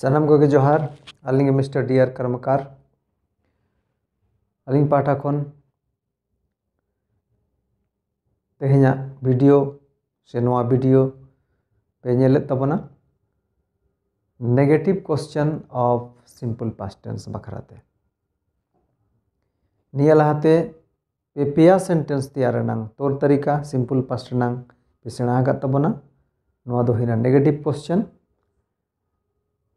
सनम गोगे जोहार अलिंग mister dear कर्मकार अलिंग पाठा खन तेहेना वीडियो से नवा वीडियो पे नेले तबना negative question of simple past tense बखराते निया लहाते पे पिया सेंटेंस तैयार रनंग तौर तरीका सिंपल पास्ट रनंग पिसणा का तबना नवा दोहिना नेगेटिव क्वेश्चन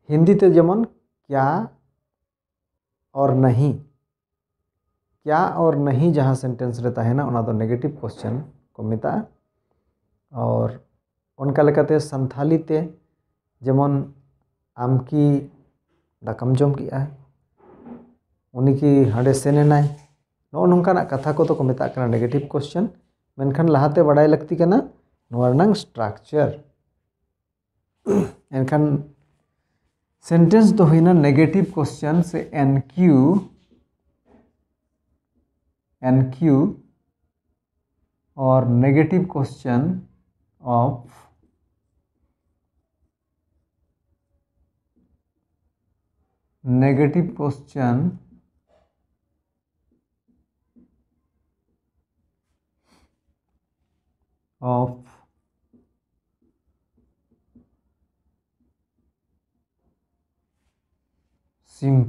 हिंदी ते तो जमन क्या और नहीं क्या और नहीं जहाँ सेंटेंस रहता है ना उन नेगेटिव क्वेश्चन को मिता और उनका लगाते संथाली ते जमन आम की डकम जम किया है उन्हीं की हाँ सेने ना है नौ नौका कथा को तो को करना नेगेटिव क्वेश्चन मेनखान लहाते बड़ा लगती के ना नुआरना स्ट्रक्चर एनखान सेंटेंस तो हुई ना नेगेटिव क्वेश्चन से एन क्यू एन क्यू और negative question of negative question of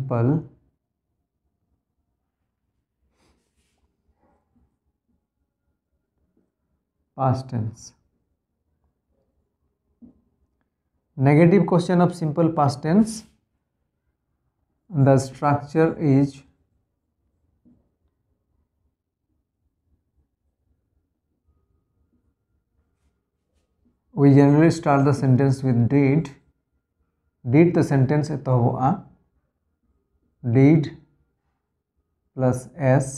Simple past tense negative question of simple past tense the structure is we generally start the sentence with did did the sentence eta hua did plus S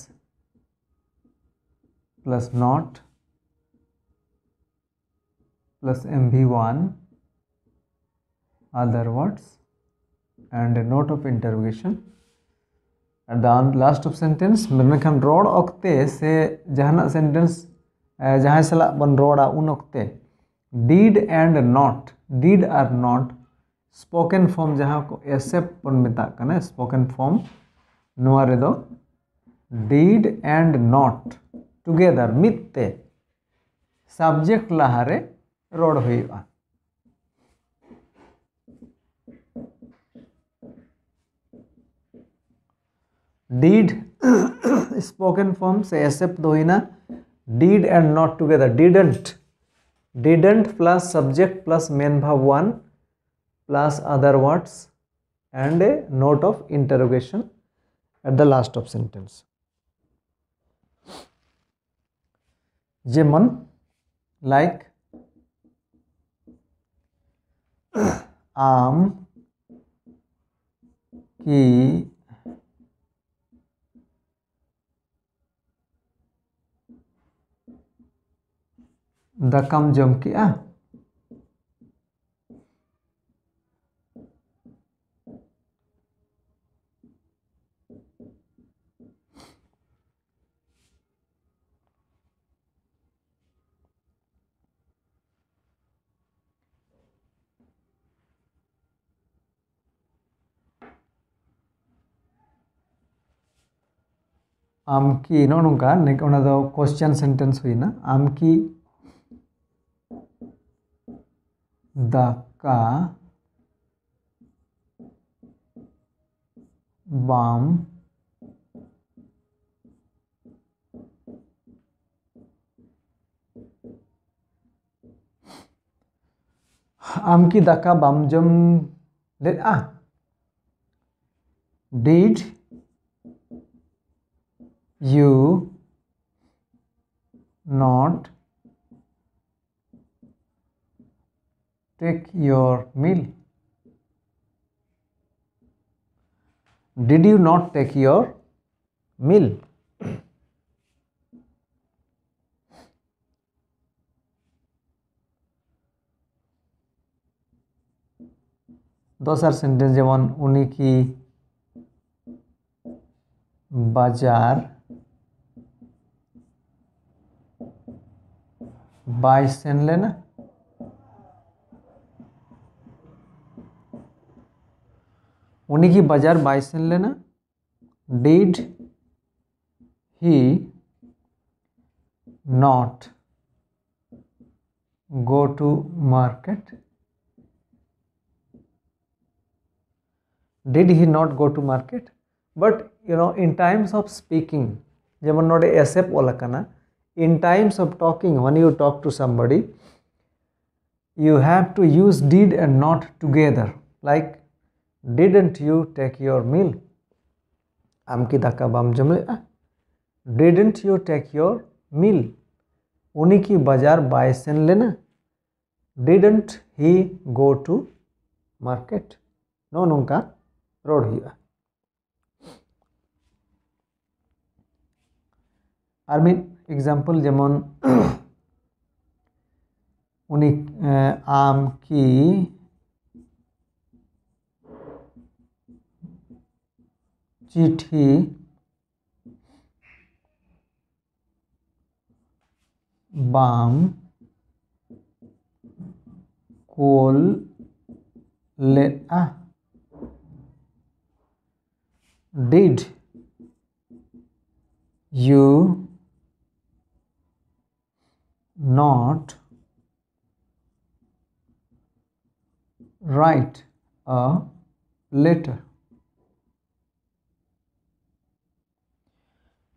plus not plus mb1 other words and a note of interrogation at the last of sentence ᱢᱮᱱᱠᱷᱟᱱ ᱨᱚᱲ ᱚᱠᱛᱮ ᱥᱮ ᱡᱟᱦᱟᱱᱟᱜ sentence ᱡᱟᱦᱟᱸᱭ ᱥᱟᱞᱟᱜ ᱵᱚᱱ ᱨᱚᱲᱟ ᱩᱱ ᱚᱠᱛᱮ did and not did or not spoken form जहाँ को एस एफ मेता spoken form no did and not together मित्ते सब्जेक्ट लहारे रोड हो डीड स्पोकन फॉर्म से एस एफ दो did and not together didn't didn't plus subject plus main भाव one plus other words and a note of interrogation at the last of sentence. Jeman like आम की दकम जम की आ? आम की no नुका निकोना दो क्वेश्चन सेंटेंस हुई ना आम की दाका बाम आम की दाका बाम जम ले आ did you not take your meal did you not take your meal दोसर सेंटेंस जेमन उन्नी की बाजार बाईस सेन लेना उन्हीं की बाजार बाईस सेन लेना did he not go to market did he not go to market but you know in times of speaking जेमन नोडे एसएफ ओलकना in times of talking when you talk to somebody you have to use did and not together like didn't you take your meal amki dhaka bam jamle ah. didn't you take your meal uni ki bazar baisen lena didn't he go to market no nunka road here ah. i mean example जेमन उन्नी चिठी बाम कोल ले did you not write a letter?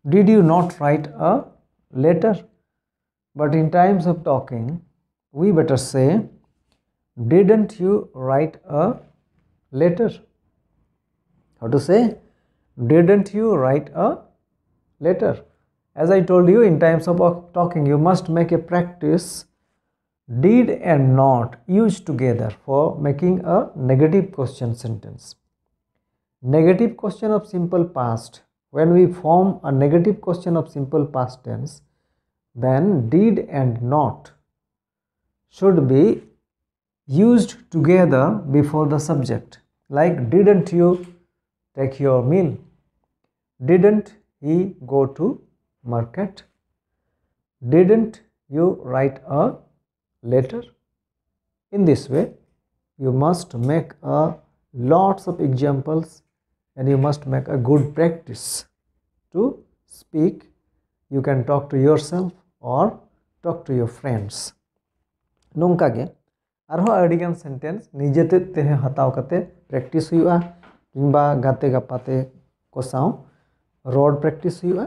Did you not write a letter? But in times of talking, we better say, Didn't you write a letter? How to say? Didn't you write a letter? as I told you in times of talking you must make a practice did and not used together for making a negative question sentence. Negative question of simple past when we form a negative question of simple past tense then did and not should be used together before the subject like didn't you take your meal didn't he go to market didn't you write a letter in this way you must make a lots of examples and you must make a good practice to speak you can talk to yourself or talk to your friends nunka ᱜᱮ ᱟᱨᱦᱚᱸ ᱟᱹᱰᱤᱜᱟᱱ sentence ᱱᱤᱡᱮ ᱛᱮᱫ ᱛᱮᱦᱚᱸ kate practice practice ᱦᱩᱭᱩᱜᱼᱟ gaté ᱜᱟᱛᱮ ᱜᱟᱯᱟᱛᱮ road practice ᱨᱚᱲ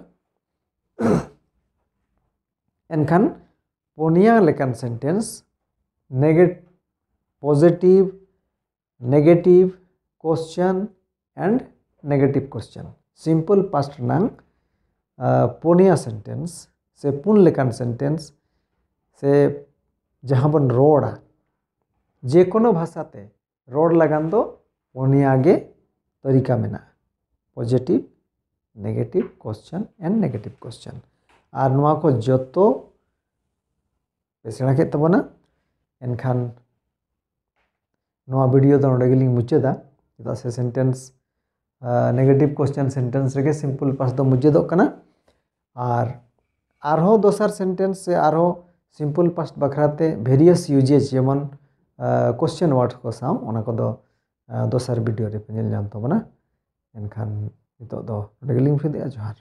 एनखान पनिया लेखान सेन्टेन्स नेगे positive negative question and negative question simple past ना पनिया सेन्टेन्स से पुन लेखान सेन्टेंस से जहाँ बन रोड़ा जेको भाषाते रोड़ लगान पनिया तरीका मेना positive negative question and negative question ᱟᱨ ᱱᱚᱣᱟ ᱠᱚ ᱡᱚᱛᱚ ᱯᱮ ᱥᱮᱬᱟ ᱠᱮᱫ ᱛᱟᱵᱚᱱᱟ ᱮᱱᱠᱷᱟन ᱱᱚᱣᱟ ᱵᱷᱤᱰᱤᱭᱳ ᱫᱚ ᱱᱚᱰᱮ ᱜᱮᱞᱤᱧ ᱢᱩᱪᱟᱹᱫᱟ ᱪᱮᱫᱟᱜ ᱥᱮ ᱥᱮᱱᱴᱮᱱᱥ ᱱᱮᱜᱮᱴᱤᱵᱽ ᱠᱚᱥᱪᱮᱱ ᱥᱮᱱᱴᱮᱱᱥ ᱨᱮᱜᱮ ᱥᱤᱢᱯᱚᱞ ᱯᱟᱥ ᱫᱚ ᱢᱩᱪᱟᱹᱫᱚᱜ ᱠᱟᱱᱟ ᱟᱨ ᱟᱨᱦᱚᱸ ᱫᱚᱥᱟᱨ ᱥᱮᱱᱴᱮᱱᱥ ᱥᱮ ᱟᱨᱦᱚᱸ सिम्पल पास्ट बखराते भेरियस यूजेज जेमन क्वेश्चन वार्ड को साम दोसार भिडियो पे तबना एनखान 这都都，规律性非常强。